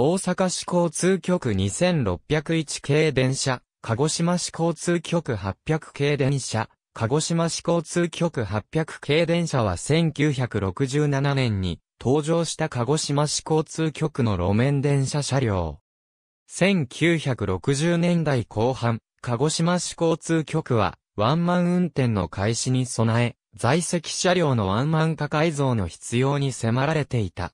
大阪市交通局2601系電車、鹿児島市交通局800系電車、鹿児島市交通局800系電車は1967年に登場した鹿児島市交通局の路面電車車両。1960年代後半、鹿児島市交通局はワンマン運転の開始に備え、在籍車両のワンマン化改造の必要に迫られていた。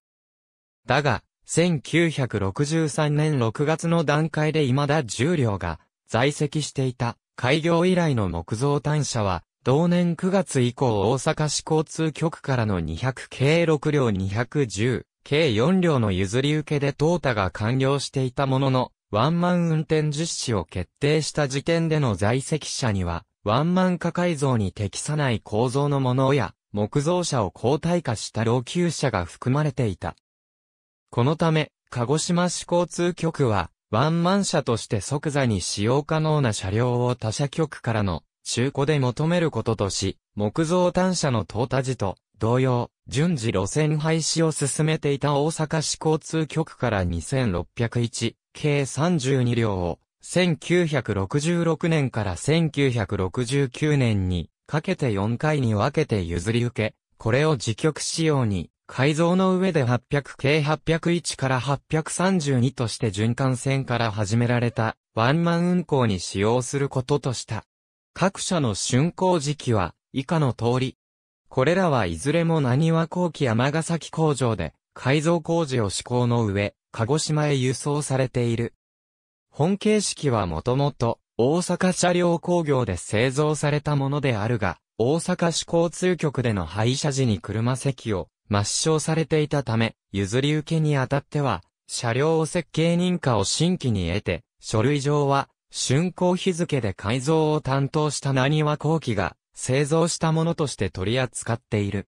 だが、1963年6月の段階で未だ10両が在籍していた開業以来の木造単車は、同年9月以降大阪市交通局からの200計6両210計4両の譲り受けで淘汰が完了していたものの、ワンマン運転実施を決定した時点での在籍者には、ワンマン化改造に適さない構造のものや、木造車を交代化した老朽車が含まれていた。このため、鹿児島市交通局は、ワンマン車として即座に使用可能な車両を他社局からの中古で求めることとし、木造単車の淘汰時と同様、順次路線廃止を進めていた大阪市交通局から2601、計32両を、1966年から1969年にかけて4回に分けて譲り受け、これを自局仕様に改造の上で800系801から832として循環線から始められたワンマン運行に使用することとした。各社の竣工時期は以下の通り。これらはいずれも何は後期山ヶ崎工場で改造工事を施行の上、鹿児島へ輸送されている。本形式はもともと大阪車両工業で製造されたものであるが、大阪市交通局での廃車時に車席を抹消されていたため、譲り受けにあたっては、車両を設計認可を新規に得て、書類上は、竣工日付で改造を担当した何は後期が、製造したものとして取り扱っている。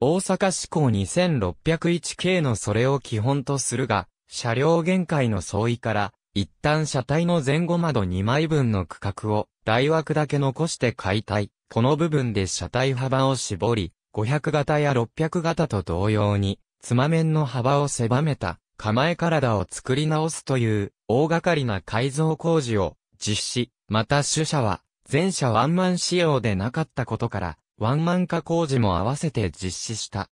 大阪市港2601系のそれを基本とするが、車両限界の相違から、一旦車体の前後窓2枚分の区画を、台枠だけ残して解体。この部分で車体幅を絞り、500型や600型と同様に、つま面の幅を狭めた、構え体を作り直すという、大掛かりな改造工事を実施。また主車は、全車ワンマン仕様でなかったことから、ワンマン化工事も合わせて実施した。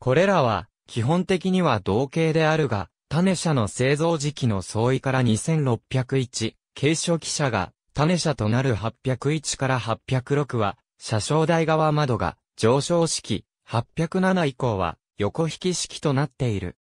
これらは、基本的には同型であるが、種車の製造時期の相違から2601、軽初期車が、種車となる801から806は、車掌台側窓が、上昇式807以降は横引き式となっている。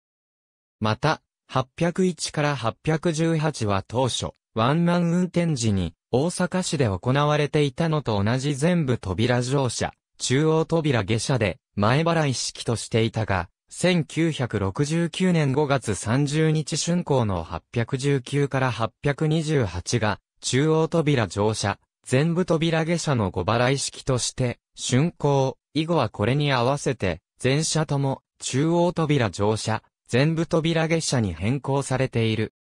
また、801から818は当初、ワンマン運転時に大阪市で行われていたのと同じ全部扉乗車、中央扉下車で前払い式としていたが、1969年5月30日春行の819から828が、中央扉乗車、全部扉下車の5払い式として、春行、以後はこれに合わせて、全車とも、中央扉乗車、全部扉下車に変更されている。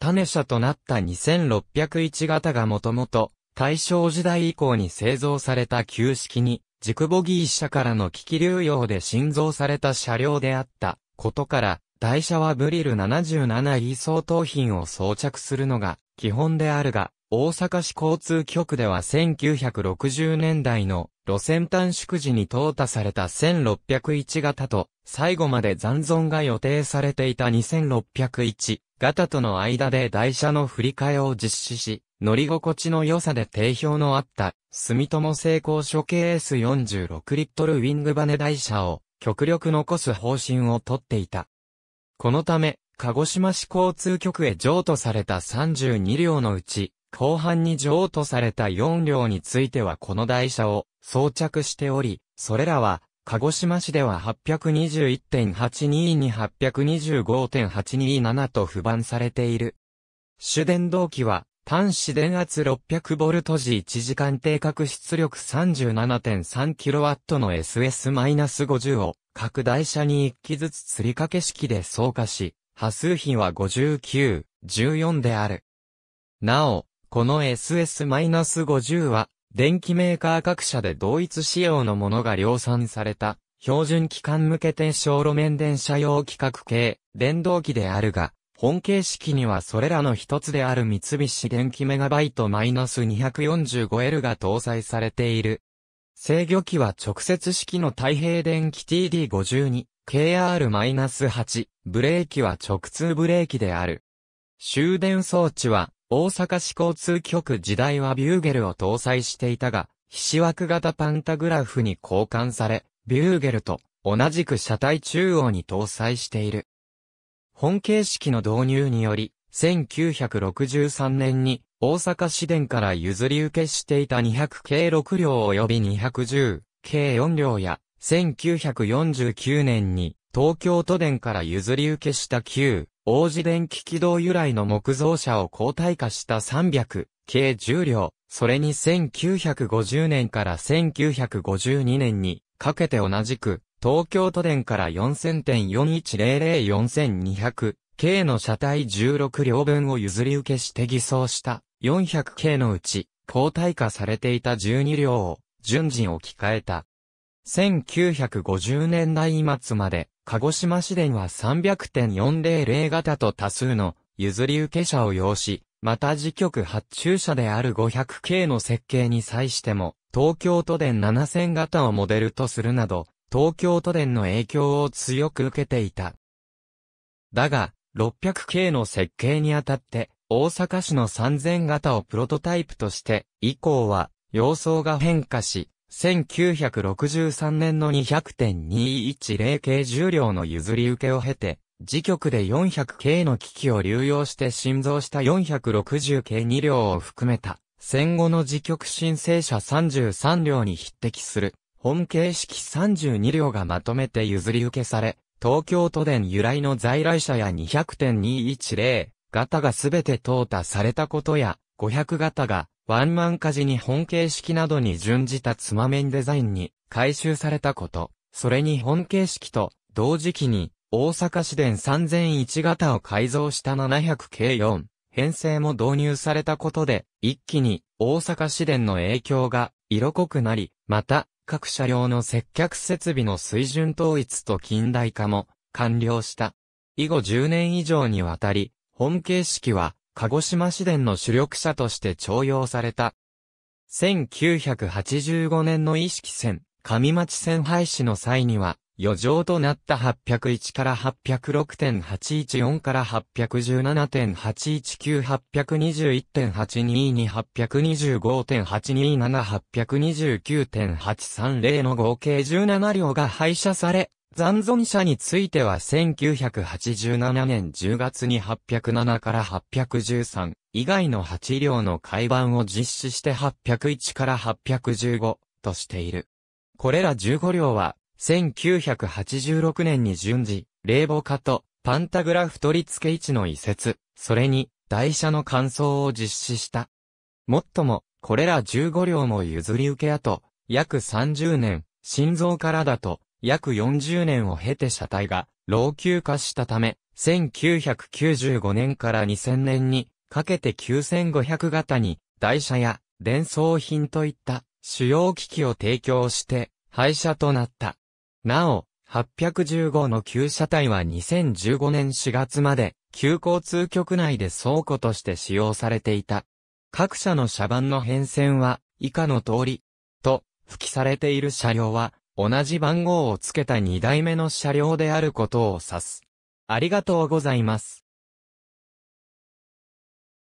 種車となった2601型がもともと、大正時代以降に製造された旧式に、軸ボギー車からの機器流用で新造された車両であったことから、台車はブリル 77E 相当品を装着するのが基本であるが、大阪市交通局では1960年代の路線短縮時に淘汰された1601型と、最後まで残存が予定されていた2601型との間で台車の振り替えを実施し、乗り心地の良さで定評のあった、住友成功所系 S46 リットルウィングバネ台車を極力残す方針をとっていた。このため、鹿児島市交通局へ譲渡された32両のうち、後半に譲渡された4両についてはこの台車を装着しており、それらは、鹿児島市では821.822に825.827と不番されている。主電動機は、単子電圧 600V 時1時間定格出力 37.3kW の SS-50 を各台車に1機ずつ吊り掛け式で装化し、波数比は59、14である。なお、この SS-50 は、電気メーカー各社で同一仕様のものが量産された、標準機関向けて小路面電車用規格系、電動機であるが、本形式にはそれらの一つである三菱電機メガバイト -245L が搭載されている。制御機は直接式の太平電機 TD52、KR-8、ブレーキは直通ブレーキである。終電装置は大阪市交通局時代はビューゲルを搭載していたが、菱枠型パンタグラフに交換され、ビューゲルと同じく車体中央に搭載している。本形式の導入により、1963年に大阪市電から譲り受けしていた200系6両及び210系4両や、1949年に東京都電から譲り受けした旧王子電気軌道由来の木造車を交代化した300、計10両、それに1950年から1952年にかけて同じく、東京都電から4000.4100-4200、系の車体16両分を譲り受けして偽装した400系のうち、交代化されていた12両を順次置き換えた。1950年代末まで鹿児島市電は300.400型と多数の譲り受け者を要し、また自局発注車である 500K の設計に際しても、東京都電7000型をモデルとするなど、東京都電の影響を強く受けていた。だが、600K の設計にあたって、大阪市の3000型をプロトタイプとして、以降は、様相が変化し、1963年の200.210系重量の譲り受けを経て、自局で400系の機器を流用して新造した460系2両を含めた、戦後の自局申請者33両に匹敵する、本形式32両がまとめて譲り受けされ、東京都電由来の在来車や200.210型がすべて淘汰されたことや、500型がワンマン家事に本形式などに準じたつまめんデザインに改修されたこと、それに本形式と同時期に大阪市電3001型を改造した700 k 4編成も導入されたことで一気に大阪市電の影響が色濃くなり、また各車両の接客設備の水準統一と近代化も完了した。以後10年以上にわたり、本形式は鹿児島市電の主力車として徴用された。1985年の意識線、上町線廃止の際には、余剰となった801から806.814から817.819,821.822,825.827,829.830の合計17両が廃車され、残存者については1987年10月に807から813以外の8両の改版を実施して801から815としている。これら15両は1986年に順次、冷房化とパンタグラフ取り付け位置の移設、それに台車の乾燥を実施した。もっとも、これら15両も譲り受け後、約30年、心臓からだと、約40年を経て車体が老朽化したため、1995年から2000年にかけて9500型に台車や伝送品といった主要機器を提供して廃車となった。なお、815の旧車体は2015年4月まで旧交通局内で倉庫として使用されていた。各社の車番の変遷は以下の通り、と、付記されている車両は同じ番号を付けた2代目の車両であることを指す。ありがとうございます。